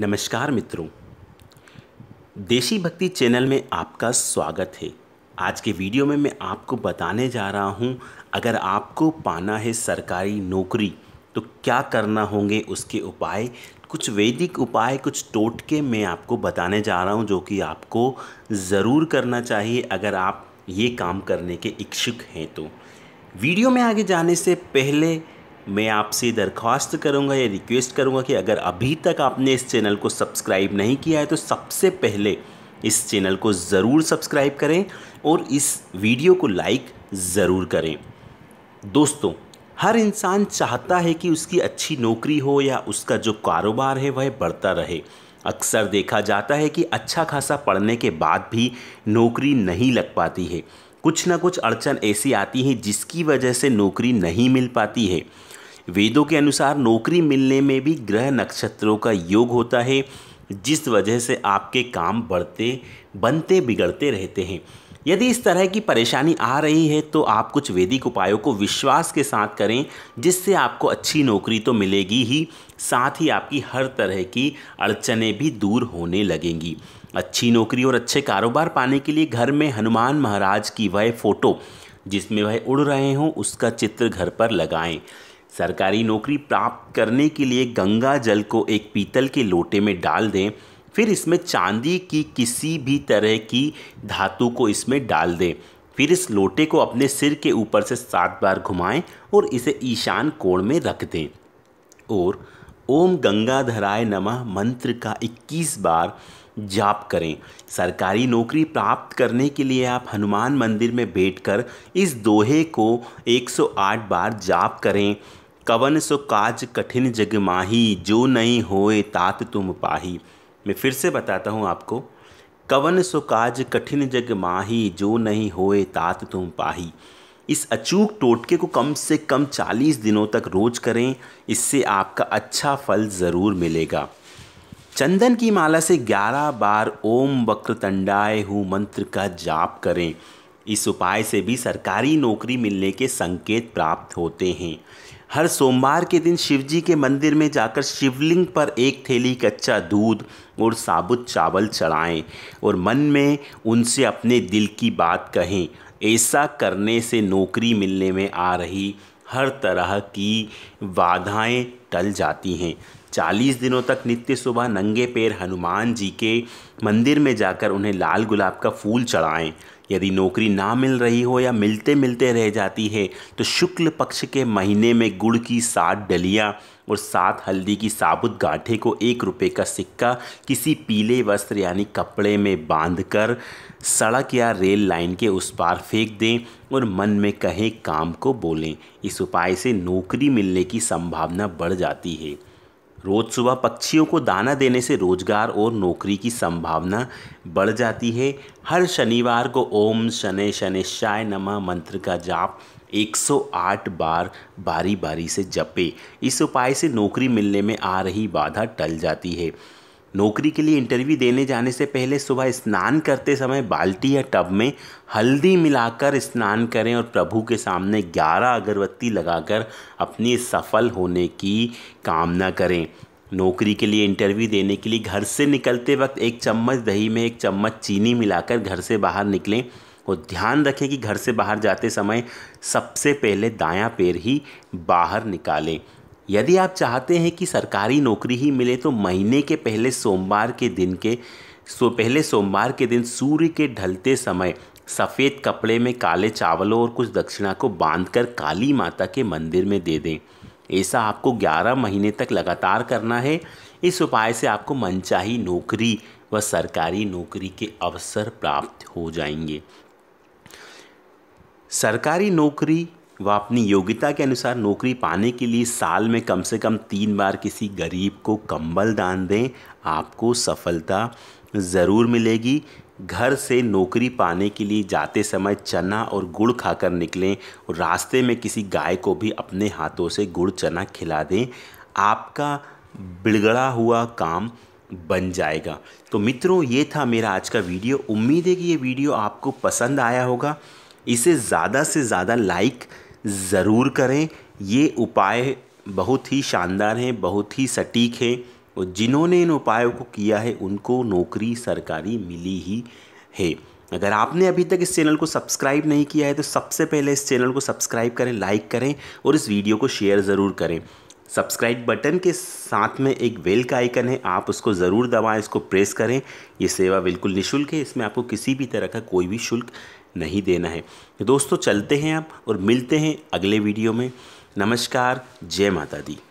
नमस्कार मित्रों देशी भक्ति चैनल में आपका स्वागत है आज के वीडियो में मैं आपको बताने जा रहा हूँ अगर आपको पाना है सरकारी नौकरी तो क्या करना होंगे उसके उपाय कुछ वैदिक उपाय कुछ टोटके मैं आपको बताने जा रहा हूँ जो कि आपको ज़रूर करना चाहिए अगर आप ये काम करने के इच्छुक हैं तो वीडियो में आगे जाने से पहले मैं आपसे दरख्वास्त करूंगा या रिक्वेस्ट करूंगा कि अगर अभी तक आपने इस चैनल को सब्सक्राइब नहीं किया है तो सबसे पहले इस चैनल को ज़रूर सब्सक्राइब करें और इस वीडियो को लाइक ज़रूर करें दोस्तों हर इंसान चाहता है कि उसकी अच्छी नौकरी हो या उसका जो कारोबार है वह बढ़ता रहे अक्सर देखा जाता है कि अच्छा खासा पढ़ने के बाद भी नौकरी नहीं लग पाती है कुछ ना कुछ अड़चन ऐसी आती है जिसकी वजह से नौकरी नहीं मिल पाती है वेदों के अनुसार नौकरी मिलने में भी ग्रह नक्षत्रों का योग होता है जिस वजह से आपके काम बढ़ते बनते बिगड़ते रहते हैं यदि इस तरह की परेशानी आ रही है तो आप कुछ वैदिक उपायों को विश्वास के साथ करें जिससे आपको अच्छी नौकरी तो मिलेगी ही साथ ही आपकी हर तरह की अड़चने भी दूर होने लगेंगी अच्छी नौकरी और अच्छे कारोबार पाने के लिए घर में हनुमान महाराज की वह फ़ोटो जिसमें वह उड़ रहे हों उसका चित्र घर पर लगाएं सरकारी नौकरी प्राप्त करने के लिए गंगा जल को एक पीतल के लोटे में डाल दें फिर इसमें चांदी की किसी भी तरह की धातु को इसमें डाल दें फिर इस लोटे को अपने सिर के ऊपर से सात बार घुमाएं और इसे ईशान कोण में रख दें और ओम गंगाधराय नमः मंत्र का 21 बार जाप करें सरकारी नौकरी प्राप्त करने के लिए आप हनुमान मंदिर में बैठकर इस दोहे को 108 बार जाप करें कवन सो काज कठिन जग माही जो नहीं होए तात तुम पाही मैं फिर से बताता हूँ आपको कवन सो काज कठिन जग माही जो नहीं होए तात तुम पाही इस अचूक टोटके को कम से कम 40 दिनों तक रोज करें इससे आपका अच्छा फल ज़रूर मिलेगा चंदन की माला से 11 बार ओम वक्र तंडाय हु मंत्र का जाप करें इस उपाय से भी सरकारी नौकरी मिलने के संकेत प्राप्त होते हैं हर सोमवार के दिन शिवजी के मंदिर में जाकर शिवलिंग पर एक थैली कच्चा दूध और साबुत चावल चढ़ाएं और मन में उनसे अपने दिल की बात कहें ऐसा करने से नौकरी मिलने में आ रही हर तरह की बाधाएं टल जाती हैं चालीस दिनों तक नित्य सुबह नंगे पैर हनुमान जी के मंदिर में जाकर उन्हें लाल गुलाब का फूल चढ़ाएं यदि नौकरी ना मिल रही हो या मिलते मिलते रह जाती है तो शुक्ल पक्ष के महीने में गुड़ की सात डलिया और सात हल्दी की साबुत गांठे को एक रुपये का सिक्का किसी पीले वस्त्र यानी कपड़े में बांधकर सड़क या रेल लाइन के उस पार फेंक दें और मन में कहें काम को बोलें इस उपाय से नौकरी मिलने की संभावना बढ़ जाती है रोज़ सुबह पक्षियों को दाना देने से रोजगार और नौकरी की संभावना बढ़ जाती है हर शनिवार को ओम शनि शाय नमः मंत्र का जाप 108 बार बारी बारी से जपे इस उपाय से नौकरी मिलने में आ रही बाधा टल जाती है नौकरी के लिए इंटरव्यू देने जाने से पहले सुबह स्नान करते समय बाल्टी या टब में हल्दी मिलाकर स्नान करें और प्रभु के सामने 11 अगरबत्ती लगाकर अपनी सफल होने की कामना करें नौकरी के लिए इंटरव्यू देने के लिए घर से निकलते वक्त एक चम्मच दही में एक चम्मच चीनी मिलाकर घर से बाहर निकलें और ध्यान रखें कि घर से बाहर जाते समय सबसे पहले दायां पैर ही बाहर निकालें यदि आप चाहते हैं कि सरकारी नौकरी ही मिले तो महीने के पहले सोमवार के दिन के सो पहले सोमवार के दिन सूर्य के ढलते समय सफ़ेद कपड़े में काले चावलों और कुछ दक्षिणा को बांधकर काली माता के मंदिर में दे दें ऐसा आपको 11 महीने तक लगातार करना है इस उपाय से आपको मनचाही नौकरी व सरकारी नौकरी के अवसर प्राप्त हो जाएंगे सरकारी नौकरी वह अपनी योग्यता के अनुसार नौकरी पाने के लिए साल में कम से कम तीन बार किसी गरीब को कंबल दान दें आपको सफलता ज़रूर मिलेगी घर से नौकरी पाने के लिए जाते समय चना और गुड़ खाकर निकलें और रास्ते में किसी गाय को भी अपने हाथों से गुड़ चना खिला दें आपका बिगड़ा हुआ काम बन जाएगा तो मित्रों ये था मेरा आज का वीडियो उम्मीद है कि ये वीडियो आपको पसंद आया होगा इसे ज़्यादा से ज़्यादा लाइक ज़रूर करें ये उपाय बहुत ही शानदार हैं बहुत ही सटीक हैं और जिन्होंने इन उपायों को किया है उनको नौकरी सरकारी मिली ही है अगर आपने अभी तक इस चैनल को सब्सक्राइब नहीं किया है तो सबसे पहले इस चैनल को सब्सक्राइब करें लाइक करें और इस वीडियो को शेयर ज़रूर करें सब्सक्राइब बटन के साथ में एक बेल का आइकन है आप उसको ज़रूर दबाएं इसको प्रेस करें ये सेवा बिल्कुल निशुल्क है इसमें आपको किसी भी तरह का कोई भी शुल्क नहीं देना है दोस्तों चलते हैं आप और मिलते हैं अगले वीडियो में नमस्कार जय माता दी